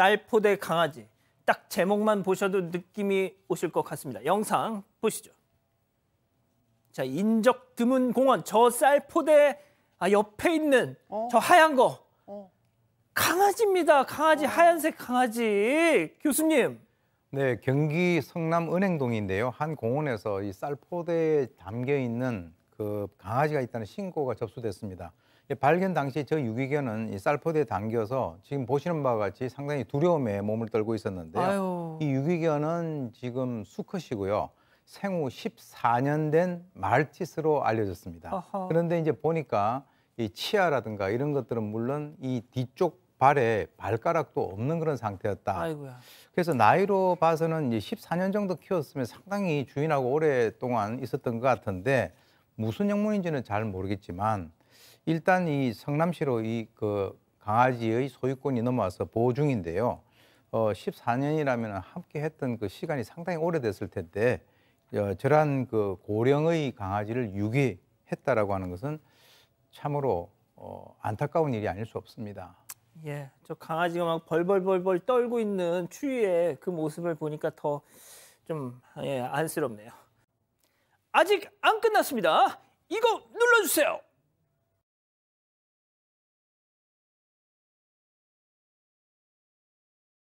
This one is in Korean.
쌀포대 강아지. 딱 제목만 보셔도 느낌이 오실 것 같습니다. 영상 보시죠. 자, 인적 드문 공원 저 쌀포대 아, 옆에 있는 어. 저 하얀 거 어. 강아지입니다. 강아지 어. 하얀색 강아지 교수님. 네, 경기 성남 은행동인데요. 한 공원에서 이 쌀포대에 담겨 있는 그 강아지가 있다는 신고가 접수됐습니다. 발견 당시 저 유기견은 쌀포대에 담겨서 지금 보시는 바와 같이 상당히 두려움에 몸을 떨고 있었는데요. 아유. 이 유기견은 지금 수컷이고요. 생후 14년 된 말티스로 알려졌습니다. 어허. 그런데 이제 보니까 이 치아라든가 이런 것들은 물론 이 뒤쪽 발에 발가락도 없는 그런 상태였다. 아이고야. 그래서 나이로 봐서는 이제 14년 정도 키웠으면 상당히 주인하고 오랫동안 있었던 것 같은데 무슨 영문인지는 잘 모르겠지만 일단 이 성남시로 이 그 강아지의 소유권이 넘어와서 보호 중인데요. 어, 14년이라면 함께 했던 그 시간이 상당히 오래됐을 텐데 어, 저런 그 고령의 강아지를 유기했다라고 하는 것은 참으로 어, 안타까운 일이 아닐 수 없습니다. 예, 저 강아지가 막 벌벌벌벌 떨고 있는 추위에 그 모습을 보니까 더좀 예, 안쓰럽네요. 아직 안 끝났습니다. 이거 눌러주세요.